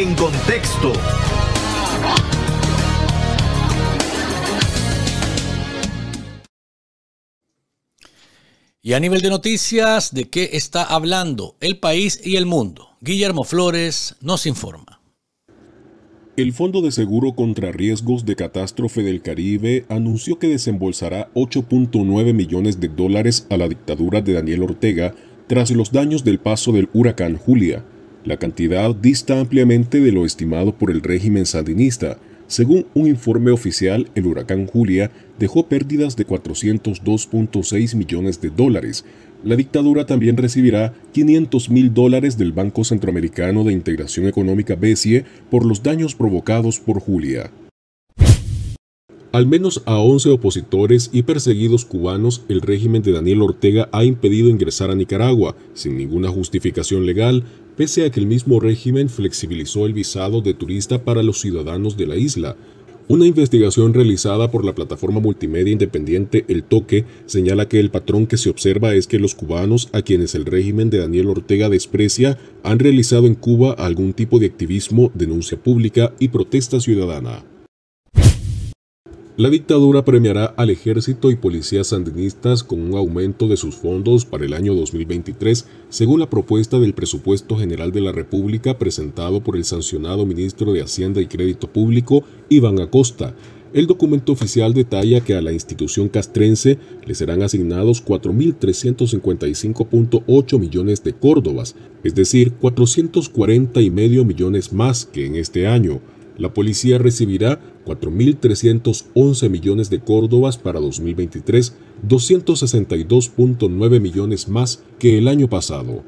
En contexto. Y a nivel de noticias, ¿de qué está hablando el país y el mundo? Guillermo Flores nos informa. El Fondo de Seguro contra Riesgos de Catástrofe del Caribe anunció que desembolsará 8.9 millones de dólares a la dictadura de Daniel Ortega tras los daños del paso del huracán Julia. La cantidad dista ampliamente de lo estimado por el régimen sandinista. Según un informe oficial, el huracán Julia dejó pérdidas de 402.6 millones de dólares. La dictadura también recibirá 500 mil dólares del Banco Centroamericano de Integración Económica BESIE por los daños provocados por Julia. Al menos a 11 opositores y perseguidos cubanos el régimen de Daniel Ortega ha impedido ingresar a Nicaragua, sin ninguna justificación legal, pese a que el mismo régimen flexibilizó el visado de turista para los ciudadanos de la isla. Una investigación realizada por la plataforma multimedia independiente El Toque señala que el patrón que se observa es que los cubanos a quienes el régimen de Daniel Ortega desprecia han realizado en Cuba algún tipo de activismo, denuncia pública y protesta ciudadana. La dictadura premiará al ejército y policías sandinistas con un aumento de sus fondos para el año 2023, según la propuesta del Presupuesto General de la República presentado por el sancionado ministro de Hacienda y Crédito Público, Iván Acosta. El documento oficial detalla que a la institución castrense le serán asignados 4.355.8 millones de córdobas, es decir, 440 y medio millones más que en este año. La policía recibirá 4.311 millones de córdobas para 2023, 262.9 millones más que el año pasado.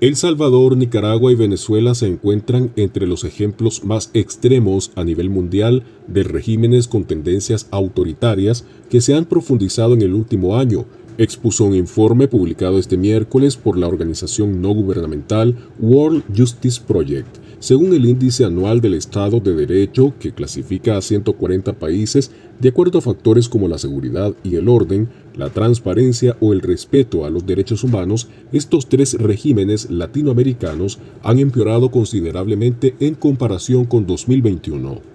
El Salvador, Nicaragua y Venezuela se encuentran entre los ejemplos más extremos a nivel mundial de regímenes con tendencias autoritarias que se han profundizado en el último año, expuso un informe publicado este miércoles por la organización no gubernamental World Justice Project, según el índice anual del Estado de Derecho que clasifica a 140 países de acuerdo a factores como la seguridad y el orden, la transparencia o el respeto a los derechos humanos, estos tres regímenes latinoamericanos han empeorado considerablemente en comparación con 2021.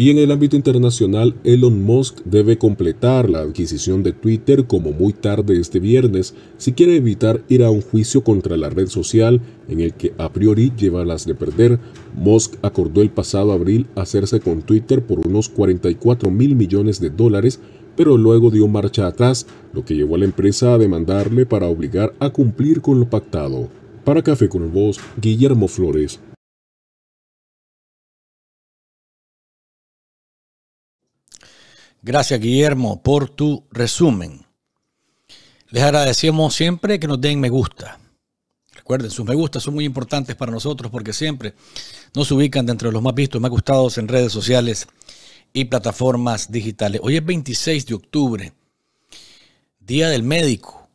Y en el ámbito internacional, Elon Musk debe completar la adquisición de Twitter como muy tarde este viernes si quiere evitar ir a un juicio contra la red social en el que a priori lleva las de perder. Musk acordó el pasado abril hacerse con Twitter por unos 44 mil millones de dólares pero luego dio marcha atrás, lo que llevó a la empresa a demandarle para obligar a cumplir con lo pactado. Para Café con Voz, Guillermo Flores. Gracias Guillermo por tu resumen. Les agradecemos siempre que nos den me gusta. Recuerden, sus me gustas son muy importantes para nosotros porque siempre nos ubican dentro de los más vistos, más gustados en redes sociales y plataformas digitales. Hoy es 26 de octubre, Día del Médico,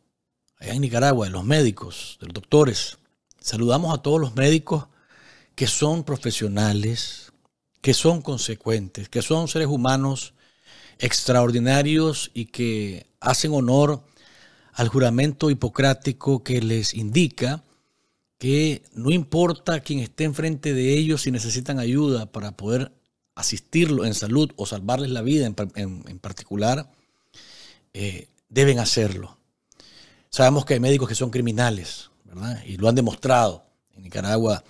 allá en Nicaragua, de los médicos, de los doctores. Saludamos a todos los médicos que son profesionales, que son consecuentes, que son seres humanos extraordinarios y que hacen honor al juramento hipocrático que les indica que no importa quién esté enfrente de ellos si necesitan ayuda para poder asistirlo en salud o salvarles la vida en, particular, eh, deben hacerlo. Sabemos que hay médicos que son criminales, ¿verdad? Y lo han demostrado. En Nicaragua,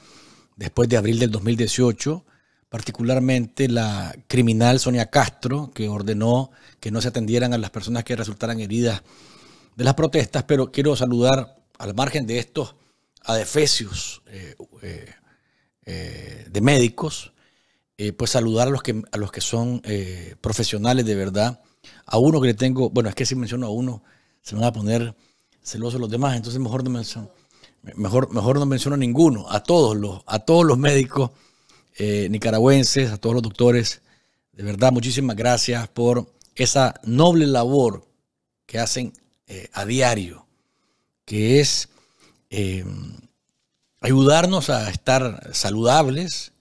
después de abril del 2018, particularmente la criminal Sonia Castro, que ordenó que no se atendieran a las personas que resultaran heridas de las protestas, pero quiero saludar al margen de estos adefesios eh, eh, eh, de médicos, pues saludar a los que, a los que son profesionales de verdad. A uno que le tengo, bueno, es que si menciono a uno, se me van a poner celosos los demás, entonces mejor no menciono, mejor, mejor no menciono a ninguno, a todos los, a todos los médicos eh, nicaragüenses, a todos los doctores. De verdad, muchísimas gracias por esa noble labor que hacen eh, a diario, que es em, ayudarnos a estar saludables,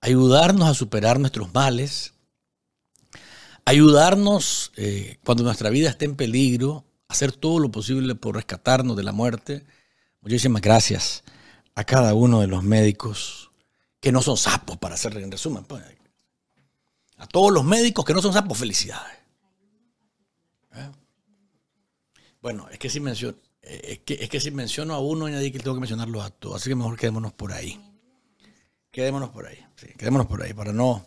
ayudarnos a superar nuestros males, ayudarnos eh, cuando nuestra vida esté en peligro, hacer todo lo posible por rescatarnos de la muerte. Muchísimas gracias a cada uno de los médicos que no son sapos, para hacer en resumen. Pues. A todos los médicos que no son sapos, felicidades. ¿Eh? Bueno, es que si menciono, eh, es que, si menciono a uno, añadí que tengo que mencionarlo a todos. Así que mejor quedémonos por ahí. Quedémonos por ahí. quedémonos por ahí para no,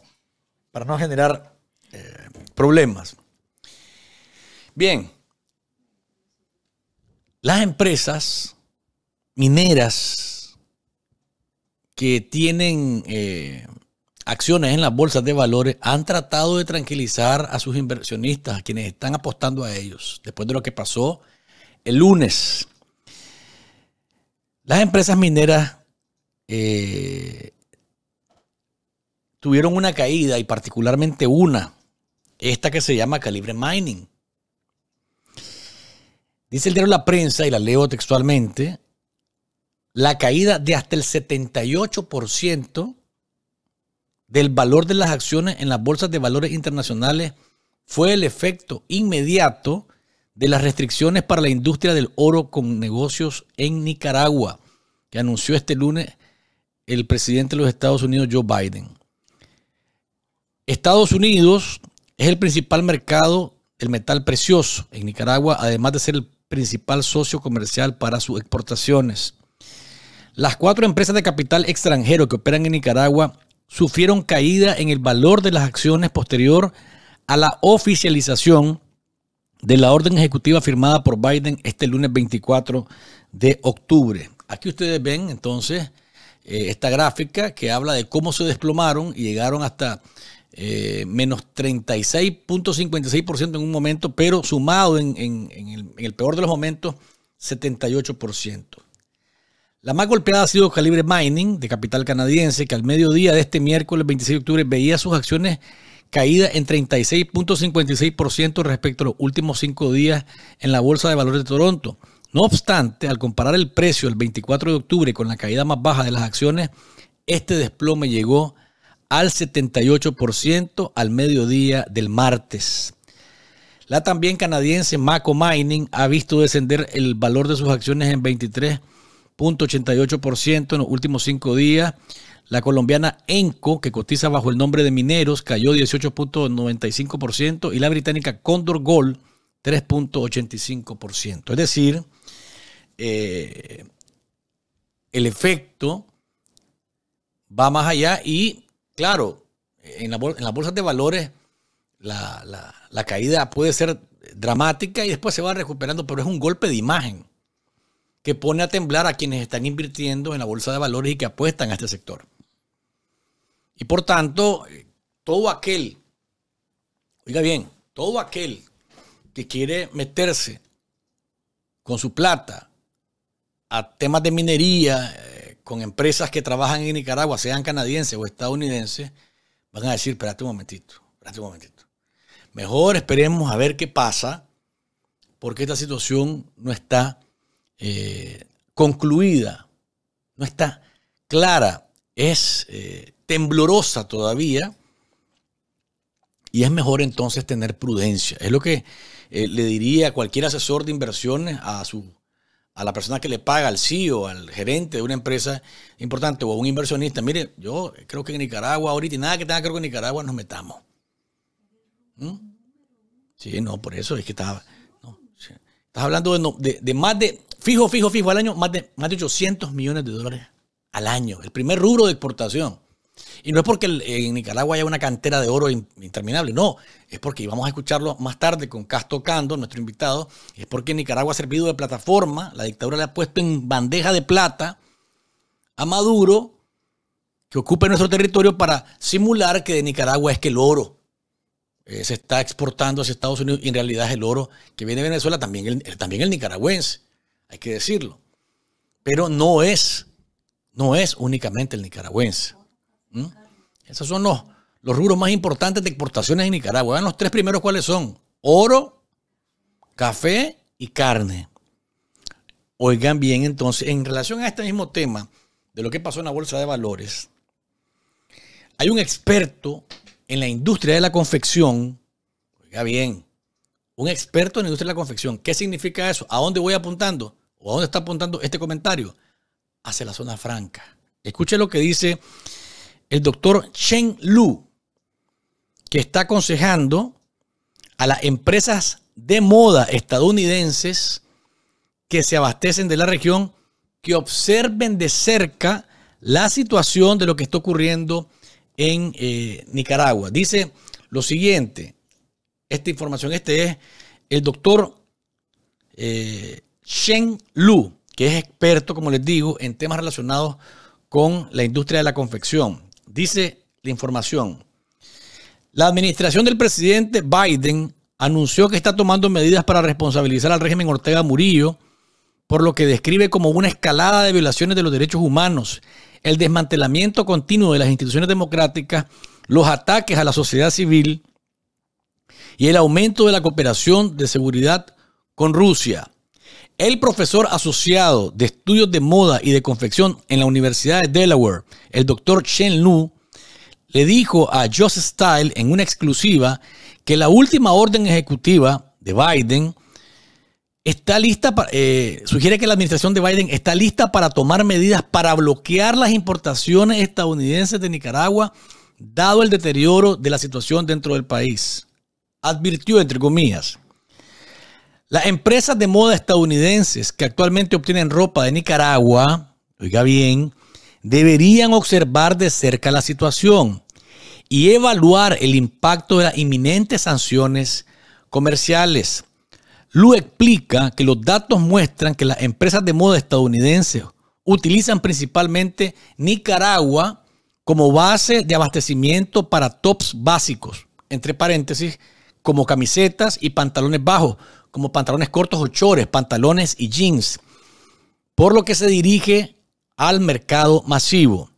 para no generar eh, problemas. Bien. Las empresas mineras que tienen eh, acciones en las bolsas de valores han tratado de tranquilizar a sus inversionistas, a quienes están apostando a ellos, después de lo que pasó el lunes. Las empresas mineras eh, tuvieron una caída y particularmente una, esta que se llama Calibre Mining. Dice el diario La Prensa, y la leo textualmente, la caída de hasta el 78% del valor de las acciones en las bolsas de valores internacionales fue el efecto inmediato de las restricciones para la industria del oro con negocios en Nicaragua, que anunció este lunes el presidente de los Estados Unidos, Joe Biden. Estados Unidos es el principal mercado del metal precioso en Nicaragua, además de ser el principal socio comercial para sus exportaciones. Las cuatro empresas de capital extranjero que operan en Nicaragua sufrieron caída en el valor de las acciones posterior a la oficialización de la orden ejecutiva firmada por Biden este lunes 24 de octubre. Aquí ustedes ven entonces eh, esta gráfica que habla de cómo se desplomaron y llegaron hasta eh, menos 36.56% en un momento, pero sumado en, el, en el peor de los momentos, 78%. La más golpeada ha sido Calibre Mining, de capital canadiense, que al mediodía de este miércoles 26 de octubre veía sus acciones caídas en 36.56% respecto a los últimos cinco días en la Bolsa de Valores de Toronto. No obstante, al comparar el precio el 24 de octubre con la caída más baja de las acciones, este desplome llegó al 78% al mediodía del martes. La también canadiense Maco Mining ha visto descender el valor de sus acciones en 23% 0.88% en los últimos cinco días. La colombiana Enco, que cotiza bajo el nombre de Mineros, cayó 18.95% y la británica Condor Gold 3.85%. Es decir, eh, el efecto va más allá y, claro, en, la, en las bolsas de valores la, la, la caída puede ser dramática y después se va recuperando, pero es un golpe de imagen que pone a temblar a quienes están invirtiendo en la bolsa de valores y que apuestan a este sector. Y por tanto, eh, todo aquel, oiga bien, todo aquel que quiere meterse con su plata a temas de minería, eh, con empresas que trabajan en Nicaragua, sean canadienses o estadounidenses, van a decir, espérate un momentito, espérate un momentito. Mejor esperemos a ver qué pasa, porque esta situación no está eh, concluida, no está clara, es eh, temblorosa todavía. Y es mejor entonces tener prudencia. Es lo que eh, le diría cualquier asesor de inversiones, a, su, a la persona que le paga, al CEO, al gerente de una empresa importante o a un inversionista. Mire, yo creo que en Nicaragua ahorita y nada que tenga que ver con Nicaragua nos metamos. ¿Mm? Sí, no, por eso es que estaba. estás hablando de más de Fijo, fijo, fijo, al año más de, más de 800 millones de dólares al año. El primer rubro de exportación. Y no es porque en Nicaragua haya una cantera de oro interminable, no, es porque vamos a escucharlo más tarde con Castro Cando, nuestro invitado, es porque Nicaragua ha servido de plataforma, la dictadura le ha puesto en bandeja de plata a Maduro, que ocupe nuestro territorio para simular que de Nicaragua es que el oro eh, se está exportando hacia Estados Unidos y en realidad es el oro que viene de Venezuela, también también el nicaragüense hay que decirlo. Pero no es, no es únicamente el nicaragüense. Esos son los, los rubros más importantes de exportaciones en Nicaragua. Vean los tres primeros cuáles son. Oro, café y carne. Oigan bien, entonces, en relación a este mismo tema de lo que pasó en la Bolsa de Valores, hay un experto en la industria de la confección, oiga bien, un experto en la industria de la confección. ¿Qué significa eso? ¿A dónde voy apuntando? ¿O a dónde está apuntando este comentario? Hacia la zona franca. Escuche lo que dice el doctor Chen Lu, que está aconsejando a las empresas de moda estadounidenses que se abastecen de la región que observen de cerca la situación de lo que está ocurriendo en eh, Nicaragua. Dice lo siguiente, esta información. Este es el doctor eh, Shen Lu, que es experto, como les digo, en temas relacionados con la industria de la confección. Dice la información. La administración del presidente Biden anunció que está tomando medidas para responsabilizar al régimen Ortega Murillo por lo que describe como una escalada de violaciones de los derechos humanos, el desmantelamiento continuo de las instituciones democráticas, los ataques a la sociedad civil, y el aumento de la cooperación de seguridad con Rusia. El profesor asociado de estudios de moda y de confección en la Universidad de Delaware, el doctor Chen Lu, le dijo a Joseph Style en una exclusiva que la última orden ejecutiva de Biden está lista, para, eh, sugiere que la administración de Biden está lista para tomar medidas para bloquear las importaciones estadounidenses de Nicaragua, dado el deterioro de la situación dentro del país advirtió, entre comillas, las empresas de moda estadounidenses que actualmente obtienen ropa de Nicaragua, oiga bien, deberían observar de cerca la situación y evaluar el impacto de las inminentes sanciones comerciales. Lu explica que los datos muestran que las empresas de moda estadounidenses utilizan principalmente Nicaragua como base de abastecimiento para tops básicos, entre paréntesis, como camisetas y pantalones bajos, como pantalones cortos o chores, pantalones y jeans, por lo que se dirige al mercado masivo.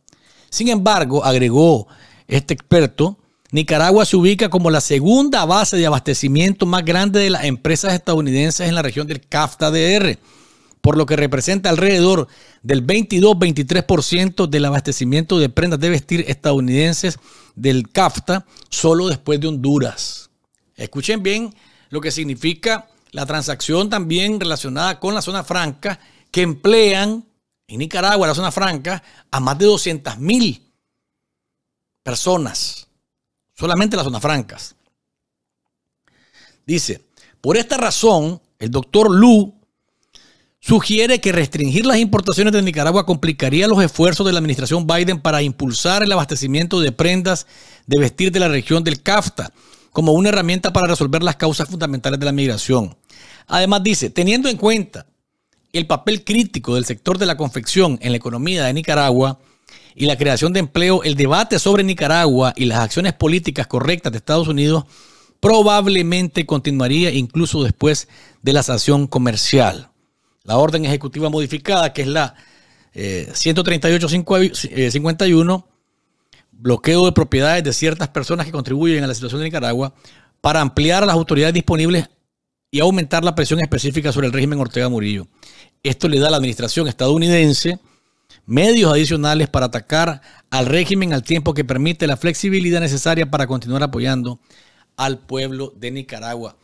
Sin embargo, agregó este experto, Nicaragua se ubica como la segunda base de abastecimiento más grande de las empresas estadounidenses en la región del CAFTA-DR, por lo que representa alrededor del 22-23% del abastecimiento de prendas de vestir estadounidenses del CAFTA solo después de Honduras. Escuchen bien lo que significa la transacción también relacionada con la zona franca que emplean en Nicaragua, la zona franca, a más de 200 mil personas, solamente las zonas francas. Dice, por esta razón, el doctor Lu sugiere que restringir las importaciones de Nicaragua complicaría los esfuerzos de la administración Biden para impulsar el abastecimiento de prendas de vestir de la región del CAFTA como una herramienta para resolver las causas fundamentales de la migración. Además dice, teniendo en cuenta el papel crítico del sector de la confección en la economía de Nicaragua y la creación de empleo, el debate sobre Nicaragua y las acciones políticas correctas de Estados Unidos probablemente continuaría incluso después de la sanción comercial. La orden ejecutiva modificada, que es la eh, 138.51, bloqueo de propiedades de ciertas personas que contribuyen a la situación de Nicaragua para ampliar las autoridades disponibles y aumentar la presión específica sobre el régimen Ortega Murillo. Esto le da a la administración estadounidense medios adicionales para atacar al régimen al tiempo que permite la flexibilidad necesaria para continuar apoyando al pueblo de Nicaragua.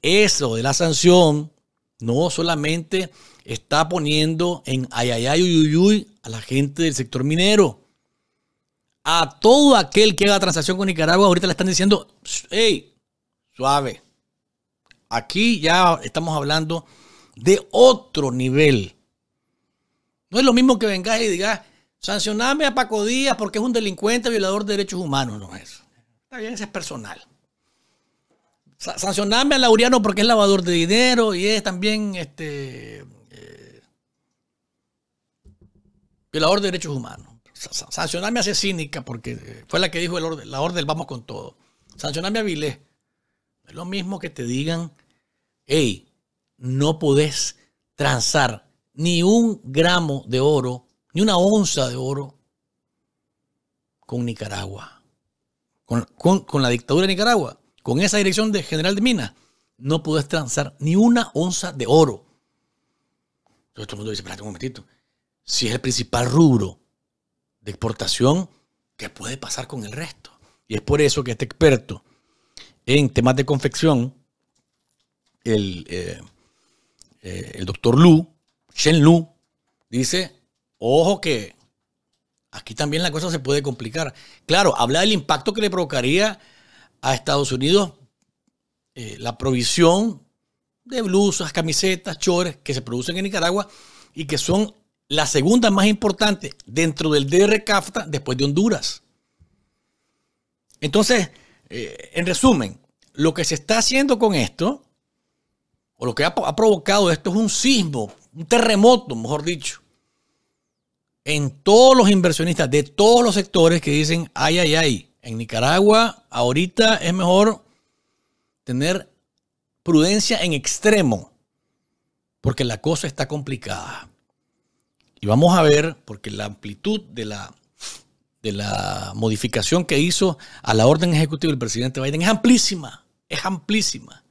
Eso de la sanción no solamente está poniendo en ayayayuyuyuy a la gente del sector minero, a todo aquel que haga transacción con Nicaragua, ahorita le están diciendo, hey, suave. Aquí ya estamos hablando de otro nivel. No es lo mismo que vengas y digas, sancioname a Paco Díaz porque es un delincuente violador de derechos humanos. No es eso. Está bien, es personal. Sancioname a Laureano porque es lavador de dinero y es también este, eh, violador de derechos humanos sancionarme hace cínica porque eh, fue la que dijo el orden, la orden vamos con todo. Sancionarme a Vilés. Es lo mismo que te digan, hey, no podés transar ni un gramo de oro, ni una onza de oro con Nicaragua, con, la dictadura de Nicaragua, con esa dirección de general de minas. No podés transar ni una onza de oro. Entonces todo el mundo dice, espérate un momentito. Si es el principal rubro de exportación, que puede pasar con el resto? Y es por eso que este experto en temas de confección, eh, eh, el, doctor Lu, Shen Lu, dice, ojo que aquí también la cosa se puede complicar. Claro, habla del impacto que le provocaría a Estados Unidos eh, la provisión de blusas, camisetas, chores que se producen en Nicaragua y que son la segunda más importante dentro del DR Cafta después de Honduras. Entonces, eh, en resumen, lo que se está haciendo con esto, o lo que ha, ha provocado esto es un sismo, un terremoto, mejor dicho, en todos los inversionistas de todos los sectores que dicen, ay, ay, ay, en Nicaragua ahorita es mejor tener prudencia en extremo, porque la cosa está complicada. Y vamos a ver, porque la amplitud de la, de la modificación que hizo a la orden ejecutiva del presidente Biden es amplísima, es amplísima.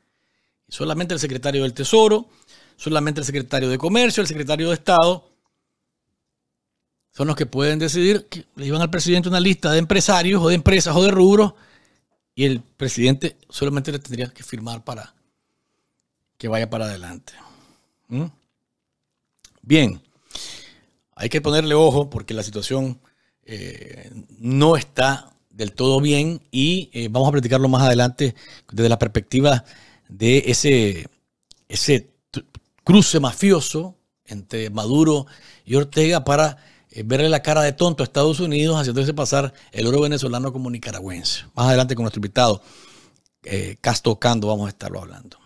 Solamente el secretario del Tesoro, solamente el secretario de Comercio, el secretario de Estado, son los que pueden decidir que le llevan al presidente una lista de empresarios o de empresas o de rubros y el presidente solamente le tendría que firmar para que vaya para adelante. ¿Mm? Bien, hay que ponerle ojo porque la situación eh, no está del todo bien y eh, vamos a platicarlo más adelante desde la perspectiva de ese, ese cruce mafioso entre Maduro y Ortega para eh, verle la cara de tonto a Estados Unidos haciéndose pasar el oro venezolano como nicaragüense. Más adelante con nuestro invitado, Castro Cando, vamos a estarlo hablando.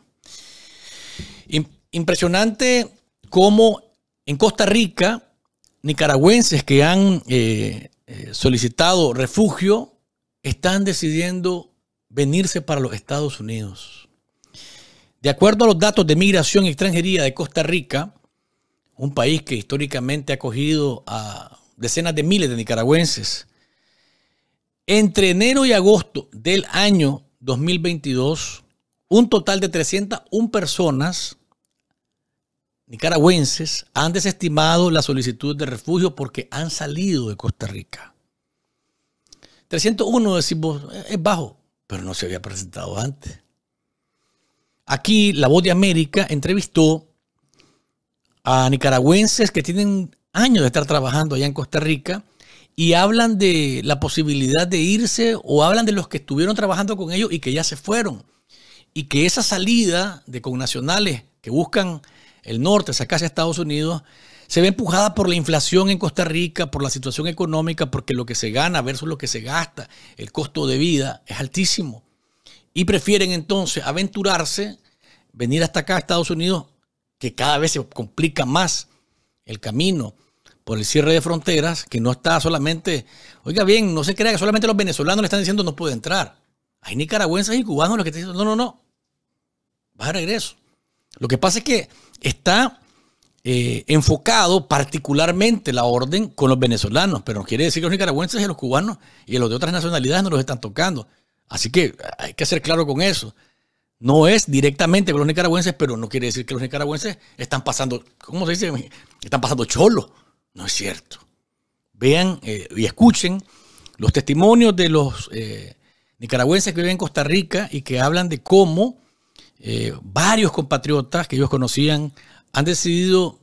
Impresionante cómo en Costa Rica nicaragüenses que han eh, eh, solicitado refugio están decidiendo venirse para los Estados Unidos. De acuerdo a los datos de migración y extranjería de Costa Rica, un país que históricamente ha acogido a decenas de miles de nicaragüenses, entre enero y agosto del año 2022, un total de 301 personas nicaragüenses han desestimado la solicitud de refugio porque han salido de Costa Rica. 301, decimos, es bajo, pero no se había presentado antes. Aquí la Voz de América entrevistó a nicaragüenses que tienen años de estar trabajando allá en Costa Rica y hablan de la posibilidad de irse o hablan de los que estuvieron trabajando con ellos y que ya se fueron. Y que esa salida de connacionales que buscan el norte, sacarse a Estados Unidos, se ve empujada por la inflación en Costa Rica, por la situación económica, porque lo que se gana versus lo que se gasta, el costo de vida es altísimo. Y prefieren entonces aventurarse, venir hasta acá a Estados Unidos, que cada vez se complica más el camino por el cierre de fronteras, que no está solamente, oiga bien, no se crea que solamente los venezolanos le están diciendo no puede entrar. Hay nicaragüenses y cubanos los que están diciendo, no, no, no, Va a regreso. Lo que pasa es que está eh, enfocado particularmente la orden con los venezolanos, pero no quiere decir que los nicaragüenses y los cubanos y los de otras nacionalidades no los están tocando. Así que hay que ser claro con eso. No es directamente con los nicaragüenses, pero no quiere decir que los nicaragüenses están pasando, ¿cómo se dice? Están pasando cholo. No es cierto. Vean eh, y escuchen los testimonios de los eh, nicaragüenses que viven en Costa Rica y que hablan de cómo eh, varios compatriotas que ellos conocían han decidido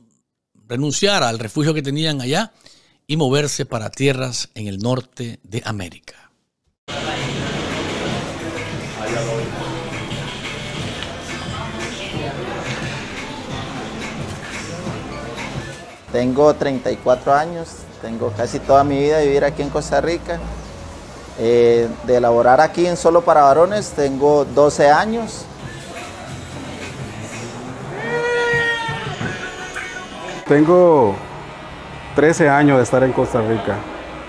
renunciar al refugio que tenían allá y moverse para tierras en el norte de América. Tengo 34 años, tengo casi toda mi vida de vivir aquí en Costa Rica. Eh, de elaborar aquí en Solo para Varones tengo 12 años. Tengo 13 años de estar en Costa Rica,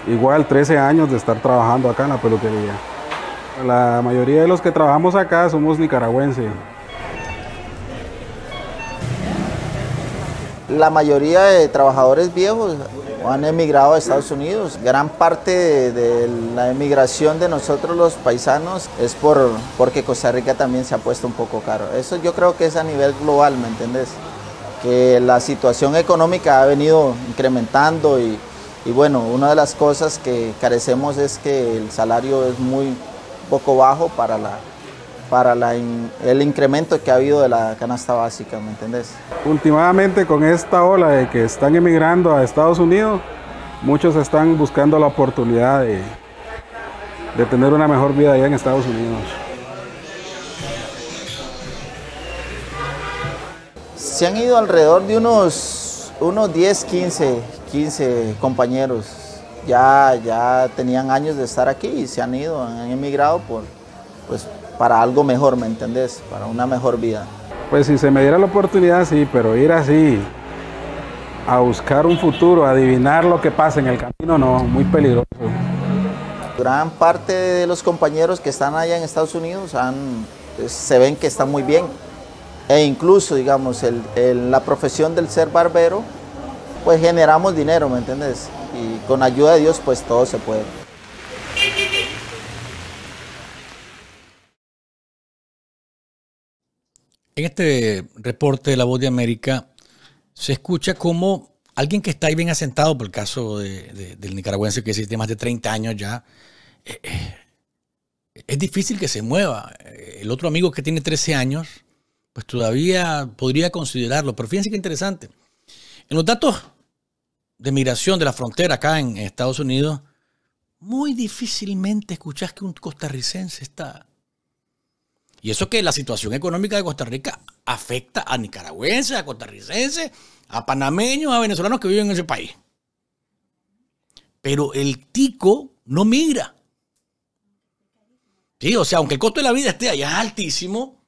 igual 13 años de estar trabajando acá en la peluquería. La mayoría de los que trabajamos acá somos nicaragüenses. La mayoría de trabajadores viejos han emigrado a Estados Unidos. Gran parte de, la emigración de nosotros los paisanos es por, porque Costa Rica también se ha puesto un poco caro. Eso yo creo que es a nivel global, ¿me entendés? que la situación económica ha venido incrementando y, bueno, una de las cosas que carecemos es que el salario es muy poco bajo para, para el incremento que ha habido de la canasta básica, ¿me entendés? Últimamente con esta ola de que están emigrando a Estados Unidos, muchos están buscando la oportunidad de, de tener una mejor vida allá en Estados Unidos. se han ido alrededor de unos, unos 10, 15, 15 compañeros. Ya, ya tenían años de estar aquí y se han ido, han emigrado por, pues, para algo mejor, ¿me entendés? Para una mejor vida. Pues si se me diera la oportunidad, sí, pero ir así, a buscar un futuro, adivinar lo que pasa en el camino, no, muy peligroso. Gran parte de los compañeros que están allá en Estados Unidos han, eh, se ven que están muy bien, e incluso, digamos, el, la profesión del ser barbero, pues generamos dinero, ¿me entiendes? Y con ayuda de Dios, pues todo se puede. En este reporte de La Voz de América se escucha como alguien que está ahí bien asentado, por el caso del nicaragüense que existe más de 30 años ya, eh, eh, es difícil que se mueva. El otro amigo que tiene 13 años, pues todavía podría considerarlo. Pero fíjense qué interesante. En los datos de migración de la frontera acá en Estados Unidos, muy difícilmente escuchás que un costarricense está. Y eso que la situación económica de Costa Rica afecta a nicaragüenses, a costarricenses, a panameños, a venezolanos que viven en ese país. Pero el tico no migra. Sí, o sea, aunque el costo de la vida esté allá altísimo,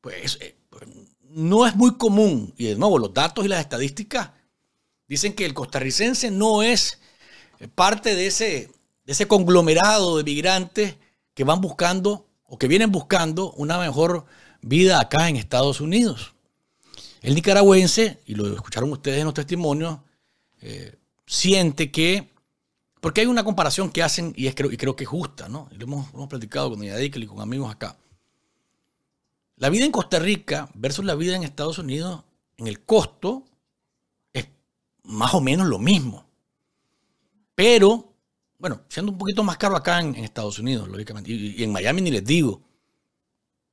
pues eh, no es muy común, y de nuevo los datos y las estadísticas dicen que el costarricense no es eh, parte de ese, ese conglomerado de migrantes que van buscando o que vienen buscando una mejor vida acá en Estados Unidos. El nicaragüense, y lo escucharon ustedes en los testimonios, eh, siente que, porque hay una comparación que hacen y, es, creo, creo que es justa, ¿no? lo hemos, hemos platicado con Doña y con amigos acá. La vida en Costa Rica versus la vida en Estados Unidos, en el costo, es más o menos lo mismo. Pero, bueno, siendo un poquito más caro acá en, Estados Unidos, lógicamente. Y, en Miami ni les digo.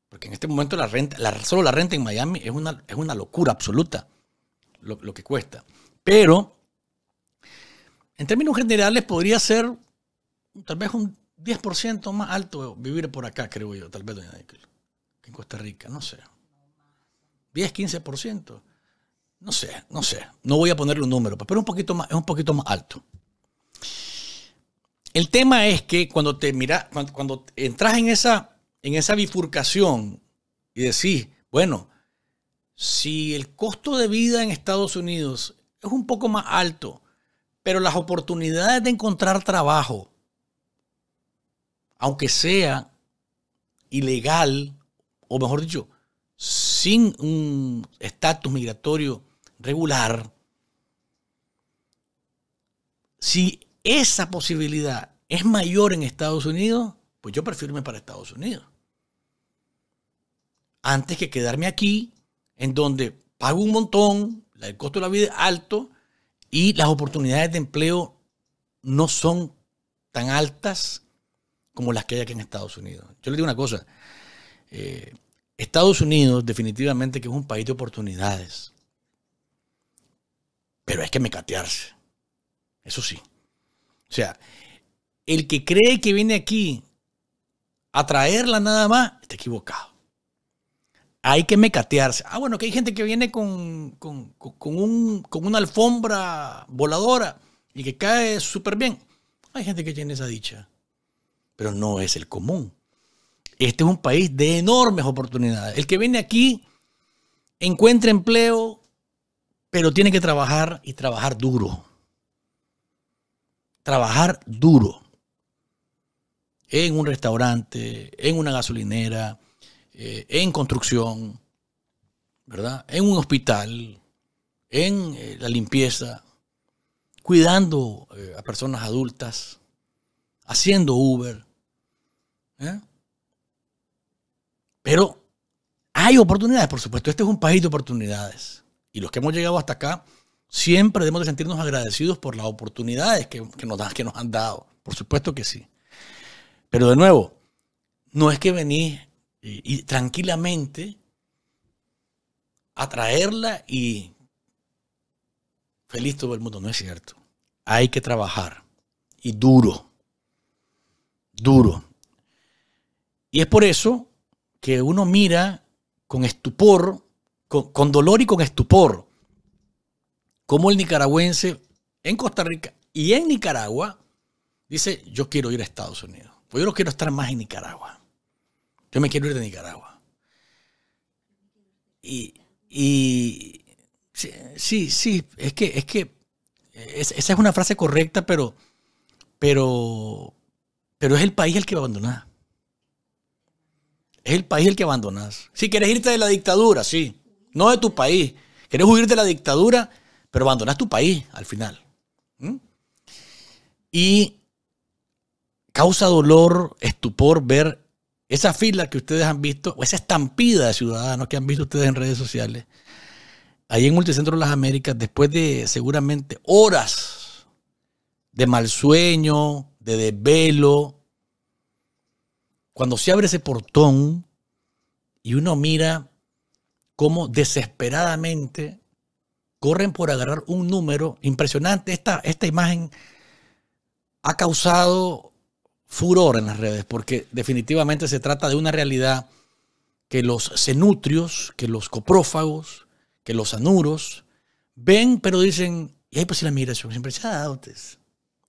Porque en este momento la renta, solo la renta en Miami es una, es una locura absoluta lo, que cuesta. Pero, en términos generales, podría ser tal vez un 10% más alto vivir por acá, creo yo, tal vez, doña en Costa Rica, no sé. 10, 15%. No sé, no sé. No voy a ponerle un número, pero un poquito más, es un poquito más alto. El tema es que cuando te mira, cuando, entras en esa, en esa bifurcación y decís, bueno, si el costo de vida en Estados Unidos es un poco más alto, pero las oportunidades de encontrar trabajo, aunque sea ilegal, o mejor dicho, sin un estatus migratorio regular, si esa posibilidad es mayor en Estados Unidos, pues yo prefiero irme para Estados Unidos. Antes que quedarme aquí, en donde pago un montón, el costo de la vida es alto y las oportunidades de empleo no son tan altas como las que hay aquí en Estados Unidos. Yo le digo una cosa, eh, Estados Unidos definitivamente que es un país de oportunidades. Pero hay que mecatearse. Eso sí. O sea, el que cree que viene aquí a traerla nada más, está equivocado. Hay que mecatearse. Ah, bueno, que hay gente que viene con, con una alfombra voladora y que cae súper bien. Hay gente que tiene esa dicha, pero no es el común. Este es un país de enormes oportunidades. El que viene aquí encuentra empleo, pero tiene que trabajar y trabajar duro. Trabajar duro. En un restaurante, en una gasolinera, eh, en construcción, ¿verdad? En un hospital, en eh, la limpieza, cuidando eh, a personas adultas, haciendo Uber. ¿eh? Pero hay oportunidades, por supuesto. Este es un país de oportunidades. Y los que hemos llegado hasta acá, siempre debemos de sentirnos agradecidos por las oportunidades que, nos, que nos han dado. Por supuesto que sí. Pero de nuevo, no es que venir eh, y, tranquilamente a traerla y feliz todo el mundo. No es cierto. Hay que trabajar y duro. Duro. Y es por eso que uno mira con estupor, con, dolor y con estupor, cómo el nicaragüense en Costa Rica y en Nicaragua dice, yo quiero ir a Estados Unidos, pues yo no quiero estar más en Nicaragua, yo me quiero ir de Nicaragua. Y, sí, sí, es que, es que esa es una frase correcta, pero, pero, pero es el país el que va a abandonar. Es el país el que abandonas. Si quieres irte de la dictadura, sí. No de tu país. Quieres huir de la dictadura, pero abandonas tu país al final. ¿Mm? Y causa dolor, estupor ver esa fila que ustedes han visto, o esa estampida de ciudadanos que han visto ustedes en redes sociales, ahí en Multicentro de las Américas, después de seguramente horas de mal sueño, de desvelo, cuando se abre ese portón y uno mira cómo desesperadamente corren por agarrar un número impresionante, esta, esta imagen ha causado furor en las redes porque definitivamente se trata de una realidad que los cenutrios, que los coprófagos, que los anuros ven, pero dicen, y ahí pues si la migración siempre se ha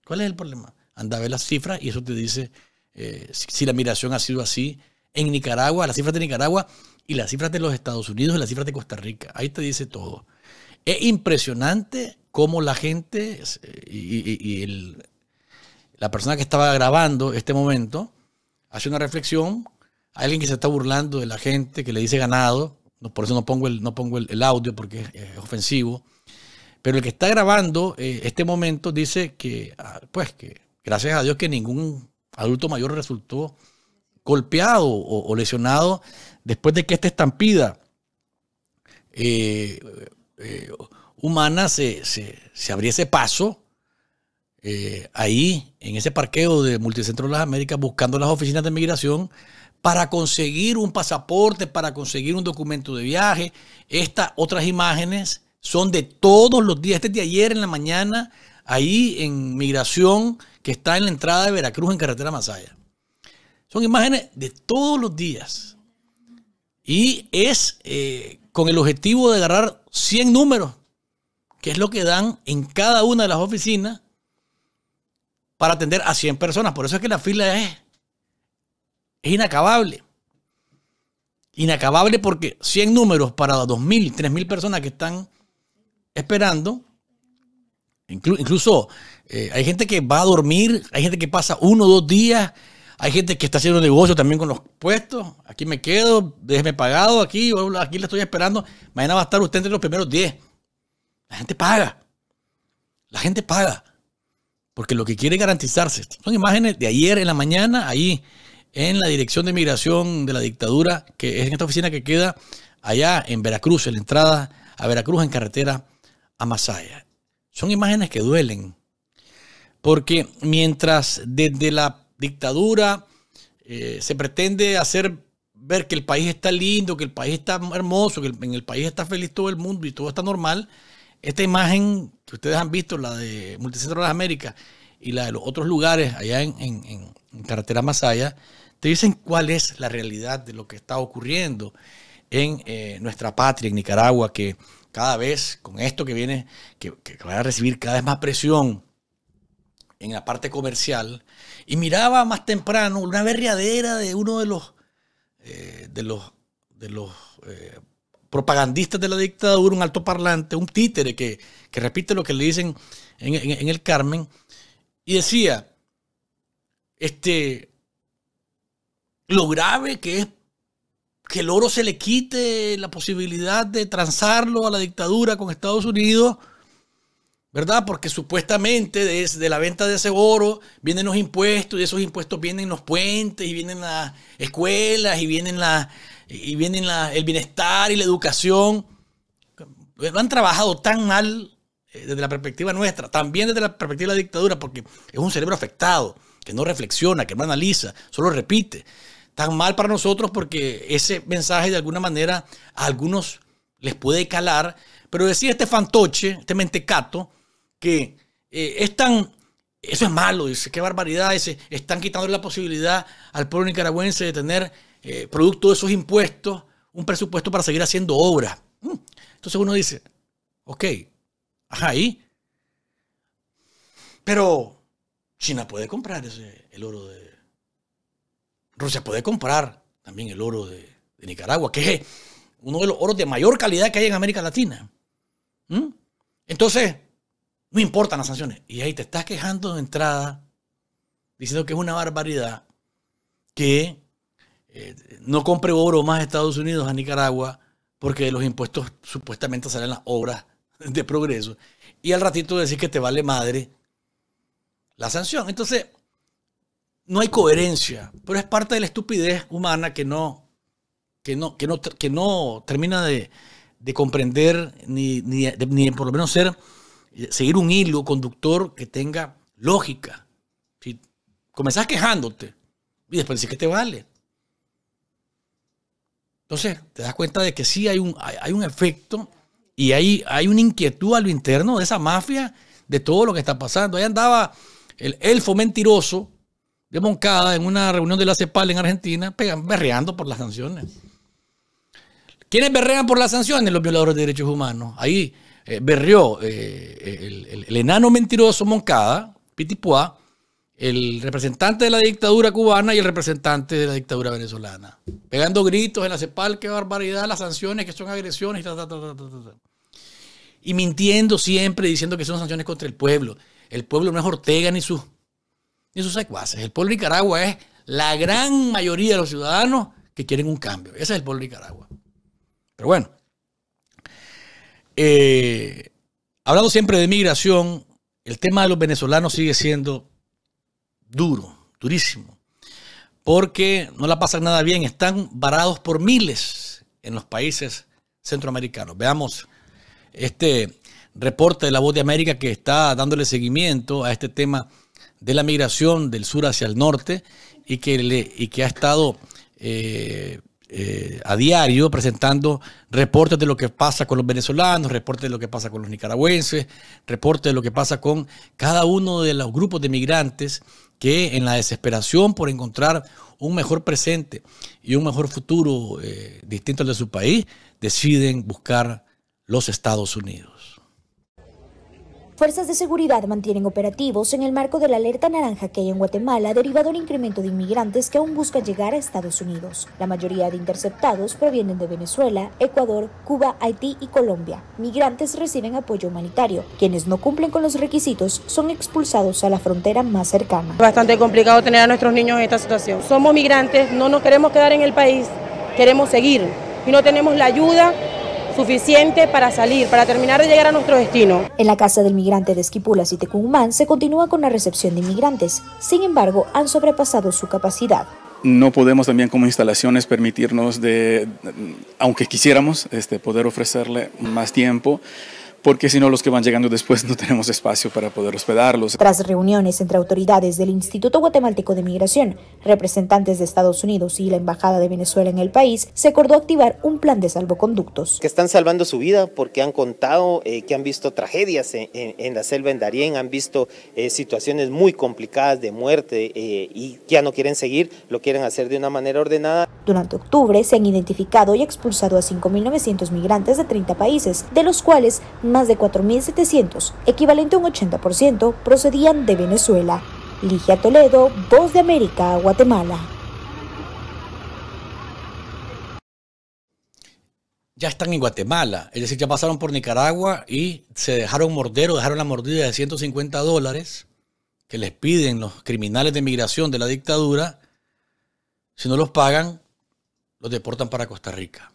¿cuál es el problema? Anda a ver las cifras y eso te dice eh, si, la migración ha sido así en Nicaragua, las cifras de Nicaragua y las cifras de los Estados Unidos y las cifras de Costa Rica. Ahí te dice todo. Es impresionante cómo la gente eh, y, la persona que estaba grabando este momento hace una reflexión. Alguien que se está burlando de la gente, que le dice ganado, por eso no pongo el, no pongo el, audio porque es, ofensivo. Pero el que está grabando eh, este momento dice que, ah, pues, que gracias a Dios que ningún adulto mayor resultó golpeado o, lesionado después de que esta estampida eh, eh, humana se, se, abriese paso eh, ahí, en ese parqueo de Multicentro de las Américas, buscando las oficinas de migración para conseguir un pasaporte, para conseguir un documento de viaje. Estas otras imágenes son de todos los días. Este de ayer en la mañana ahí en Migración, que está en la entrada de Veracruz en carretera Masaya. Son imágenes de todos los días. Y es eh, con el objetivo de agarrar 100 números, que es lo que dan en cada una de las oficinas para atender a 100 personas. Por eso es que la fila es, es inacabable. Inacabable porque 100 números para 2.000, 3.000 personas que están esperando incluso eh, hay gente que va a dormir, hay gente que pasa uno o dos días, hay gente que está haciendo negocio también con los puestos. Aquí me quedo, déjeme pagado aquí, aquí le estoy esperando. Mañana va a estar usted entre los primeros 10. La gente paga. La gente paga. Porque lo que quiere garantizarse. Son imágenes de ayer en la mañana, ahí en la Dirección de Migración de la Dictadura, que es en esta oficina que queda allá en Veracruz, en la entrada a Veracruz en carretera a Masaya. Son imágenes que duelen. Porque mientras desde la dictadura eh, se pretende hacer ver que el país está lindo, que el país está hermoso, que en el país está feliz todo el mundo y todo está normal, esta imagen que ustedes han visto, la de Multicentro de las Américas y la de los otros lugares allá en, Carretera Masaya, te dicen cuál es la realidad de lo que está ocurriendo en eh, nuestra patria, en Nicaragua, que cada vez con esto que viene, que, va a recibir cada vez más presión en la parte comercial, y miraba más temprano una berriadera de uno de los, eh, de los, de los eh, propagandistas de la dictadura, un altoparlante, un títere que, repite lo que le dicen en, el Carmen, y decía, este, lo grave que es que el oro se le quite la posibilidad de transarlo a la dictadura con Estados Unidos, ¿verdad? Porque supuestamente desde la venta de ese oro vienen los impuestos y esos impuestos vienen los puentes y vienen las escuelas y vienen la y vienen el bienestar y la educación. Lo han trabajado tan mal eh, desde la perspectiva nuestra, también desde la perspectiva de la dictadura, porque es un cerebro afectado, que no reflexiona, que no analiza, solo repite tan mal para nosotros porque ese mensaje de alguna manera a algunos les puede calar, pero decía este fantoche, este mentecato, que eh, es tan, eso es malo, dice, qué barbaridad, están quitando la posibilidad al pueblo nicaragüense de tener, eh, producto de esos impuestos, un presupuesto para seguir haciendo obras. Mm. Entonces uno dice, ok, ahí, pero China puede comprar ese, el oro de Rusia puede comprar también el oro de, Nicaragua, que es uno de los oros de mayor calidad que hay en América Latina. ¿Mm? Entonces, no importan las sanciones. Y ahí te estás quejando de entrada, diciendo que es una barbaridad que eh, no compre oro más Estados Unidos a Nicaragua porque los impuestos supuestamente salen las obras de progreso. Y al ratito decir que te vale madre la sanción. Entonces, no hay coherencia, pero es parte de la estupidez humana que no, que no, que no, que no termina de, comprender ni, ni, por lo menos ser, eh, seguir un hilo conductor que tenga lógica. Si comenzás quejándote y después decís que te vale. Entonces te das cuenta de que sí hay un, hay, un efecto y hay, hay una inquietud a lo interno de esa mafia de todo lo que está pasando. Ahí andaba el elfo mentiroso de Moncada en una reunión de la CEPAL en Argentina, pegan berreando por las sanciones. ¿Quiénes berrean por las sanciones? Los violadores de derechos humanos. Ahí berrió eh, berreó eh, el, enano mentiroso Moncada, Pitipuá, el representante de la dictadura cubana y el representante de la dictadura venezolana. Pegando gritos en la CEPAL, qué barbaridad, las sanciones que son agresiones, y mintiendo siempre, diciendo que son sanciones contra el pueblo. El pueblo no es Ortega ni sus y eso El pueblo de Nicaragua es la gran mayoría de los ciudadanos que quieren un cambio. Ese es el pueblo de Nicaragua. Pero bueno, eh, hablando siempre de migración, el tema de los venezolanos sigue siendo duro, durísimo, porque no la pasan nada bien, están varados por miles en los países centroamericanos. Veamos este reporte de la Voz de América que está dándole seguimiento a este tema de la migración del sur hacia el norte y que, le, y que ha estado eh, eh, a diario presentando reportes de lo que pasa con los venezolanos, reportes de lo que pasa con los nicaragüenses, reportes de lo que pasa con cada uno de los grupos de migrantes que en la desesperación por encontrar un mejor presente y un mejor futuro eh, distinto al de su país, deciden buscar los Estados Unidos. Fuerzas de seguridad mantienen operativos en el marco de la alerta naranja que hay en Guatemala derivado del incremento de inmigrantes que aún buscan llegar a Estados Unidos. La mayoría de interceptados provienen de Venezuela, Ecuador, Cuba, Haití y Colombia. Migrantes reciben apoyo humanitario. Quienes no cumplen con los requisitos son expulsados a la frontera más cercana. Bastante complicado tener a nuestros niños en esta situación. Somos migrantes, no nos queremos quedar en el país, queremos seguir y no tenemos la ayuda suficiente para salir, para terminar de llegar a nuestro destino. En la Casa del Migrante de Esquipulas y Tecumán se continúa con la recepción de inmigrantes. Sin embargo, han sobrepasado su capacidad no podemos también como instalaciones permitirnos de, aunque quisiéramos, este, poder ofrecerle más tiempo porque si no los que van llegando después no tenemos espacio para poder hospedarlos. Tras reuniones entre autoridades del Instituto Guatemalteco de Migración, representantes de Estados Unidos y la Embajada de Venezuela en el país, se acordó activar un plan de salvoconductos. Que están salvando su vida porque han contado eh, que han visto tragedias en, la selva en Darién, han visto eh, situaciones muy complicadas de muerte eh, y ya no quieren seguir, lo quieren hacer de una manera ordenada. Durante octubre se han identificado y expulsado a 5.900 migrantes de 30 países, de los cuales más de 4.700, equivalente a un 80%, procedían de Venezuela. Ligia Toledo, Voz de América, Guatemala. Ya están en Guatemala, es decir, ya pasaron por Nicaragua y se dejaron morder o dejaron la mordida de 150 dólares que les piden los criminales de migración de la dictadura. Si no los pagan, los deportan para Costa Rica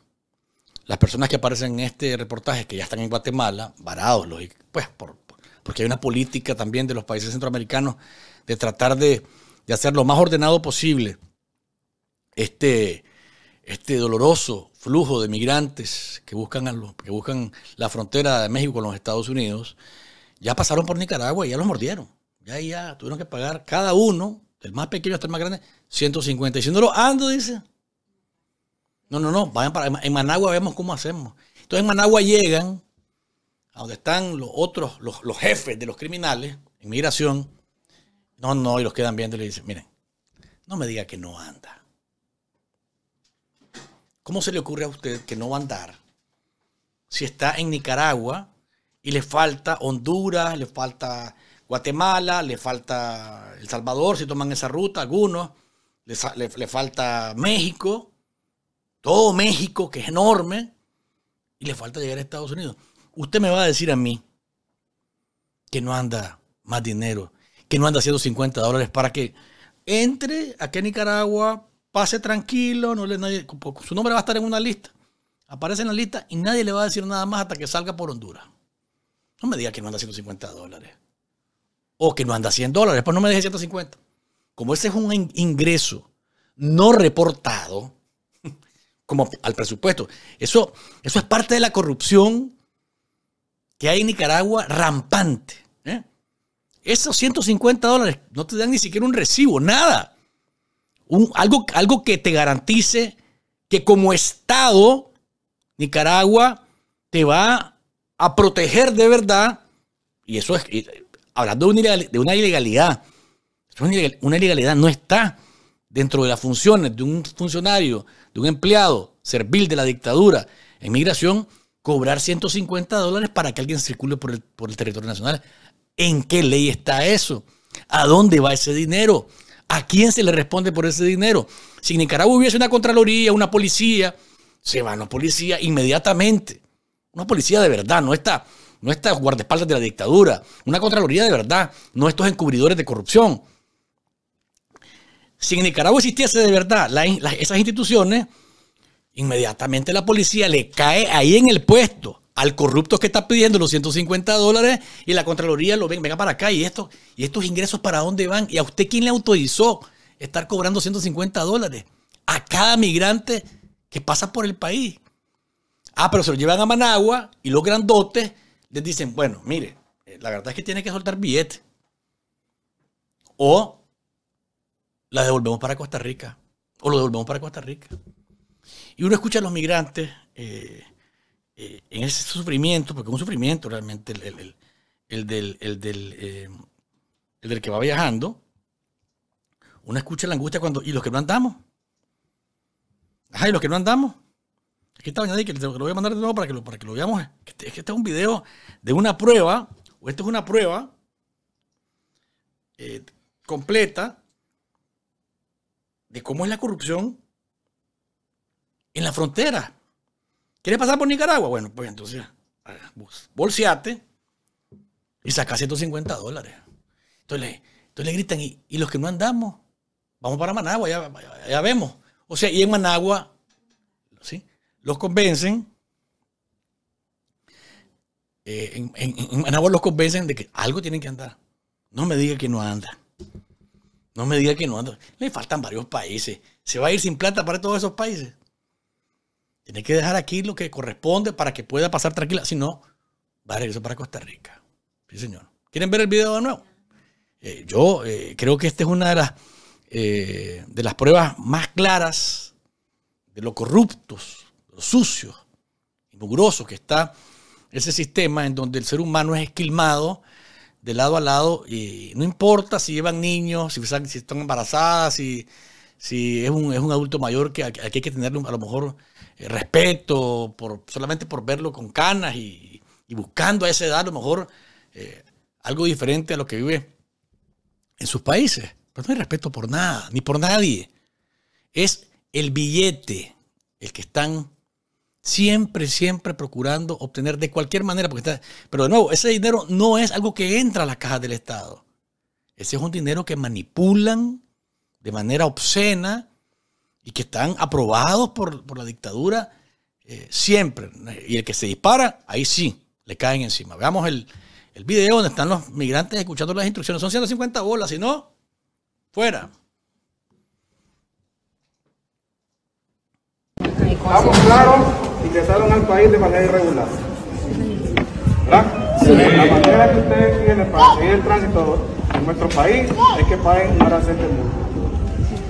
las personas que aparecen en este reportaje, que ya están en Guatemala, varados, pues, por, porque hay una política también de los países centroamericanos de tratar de, hacer lo más ordenado posible este, este doloroso flujo de migrantes que buscan, a que buscan la frontera de México con los Estados Unidos, ya pasaron por Nicaragua y ya los mordieron. Ya, ya tuvieron que pagar cada uno, del más pequeño hasta el más grande, no lo Ando, dice. No, no, no, vayan para. En Managua vemos cómo hacemos. Entonces en Managua llegan a donde están los otros, los, jefes de los criminales, inmigración No, no, y los quedan viendo y le dicen, miren, no me diga que no anda. ¿Cómo se le ocurre a usted que no va a andar si está en Nicaragua y le falta Honduras, le falta Guatemala, le falta El Salvador, si toman esa ruta, algunos, le falta México? todo México, que es enorme, y le falta llegar a Estados Unidos. Usted me va a decir a mí que no anda más dinero, que no anda 150 dólares para que entre aquí a Nicaragua, pase tranquilo, no le, su nombre va a estar en una lista. Aparece en la lista y nadie le va a decir nada más hasta que salga por Honduras. No me diga que no anda 150 dólares. O que no anda 100 dólares, pues no me deje 150. Como ese es un ingreso no reportado, como al presupuesto. Eso, eso es parte de la corrupción que hay en Nicaragua rampante. ¿eh? Esos 150 dólares no te dan ni siquiera un recibo, nada. algo, algo que te garantice que como Estado, Nicaragua te va a proteger de verdad. Y eso es, hablando de de una ilegalidad, una ilegalidad no está dentro de las funciones de un funcionario, de un empleado servil de la dictadura en migración, cobrar 150 dólares para que alguien circule por el, territorio nacional. ¿En qué ley está eso? ¿A dónde va ese dinero? ¿A quién se le responde por ese dinero? Si en Nicaragua hubiese una Contraloría, una policía, se van la policía inmediatamente. Una policía de verdad, no está no estas guardaespaldas de la dictadura, una Contraloría de verdad, no estos encubridores de corrupción si en Nicaragua existiese de verdad esas instituciones, inmediatamente la policía le cae ahí en el puesto al corrupto que está pidiendo los 150 dólares y la Contraloría lo ven, venga para acá y, esto, y estos ingresos para dónde van y a usted quién le autorizó estar cobrando 150 dólares a cada migrante que pasa por el país. Ah, pero se lo llevan a Managua y los grandotes les dicen, bueno, mire, eh, la verdad es que tiene que soltar billetes. O la devolvemos para Costa Rica o lo devolvemos para Costa Rica. Y uno escucha a los migrantes eh, eh, en ese sufrimiento, porque es un sufrimiento realmente el, del, eh, el del, que va viajando. Uno escucha la angustia cuando, ¿y los que no andamos? ay ¿y los que no andamos? Aquí está nadie que lo voy a mandar de nuevo para que lo, para que lo veamos. Es que este, es este un video de una prueba, o esto es una prueba completa de cómo es la corrupción en la frontera. ¿Quieres pasar por Nicaragua? Bueno, pues entonces bolseate y saca 150 dólares. Entonces le, gritan, ¿y, los que no andamos? Vamos para Managua, ya, vemos. O sea, y en Managua, ¿sí? Los convencen eh, en, en, Managua los convencen de que algo tienen que andar. No me diga que no anda. No me diga que no anda. Le faltan varios países. ¿Se va a ir sin plata para todos esos países? Tiene que dejar aquí lo que corresponde para que pueda pasar tranquila. Si no, va a regresar para Costa Rica. Sí, señor. ¿Quieren ver el video de nuevo? Eh, yo eh, creo que esta es una eh, de las, pruebas más claras de lo corruptos, lo sucios y mugrosos que está ese sistema en donde el ser humano es esquilmado de lado a lado. Y no importa si llevan niños, si están, embarazadas, si, si es un, es un adulto mayor que hay que tener a lo mejor eh, respeto por, solamente por verlo con canas y, buscando a esa edad a lo mejor eh, algo diferente a lo que vive en sus países. Pero no hay respeto por nada, ni por nadie. Es el billete el que están siempre, siempre procurando obtener de cualquier manera, porque está, pero de nuevo, ese dinero no es algo que entra a la caja del Estado. Ese es un dinero que manipulan de manera obscena y que están aprobados por, la dictadura eh, siempre. Y el que se dispara, ahí sí, le caen encima. Veamos el, el video donde están los migrantes escuchando las instrucciones. Son 150 bolas, si no, fuera. Vamos claro ingresaron al país de manera irregular. ¿Verdad? La manera que ustedes tienen para seguir el tránsito en nuestro país es que paguen un arancel del mundo.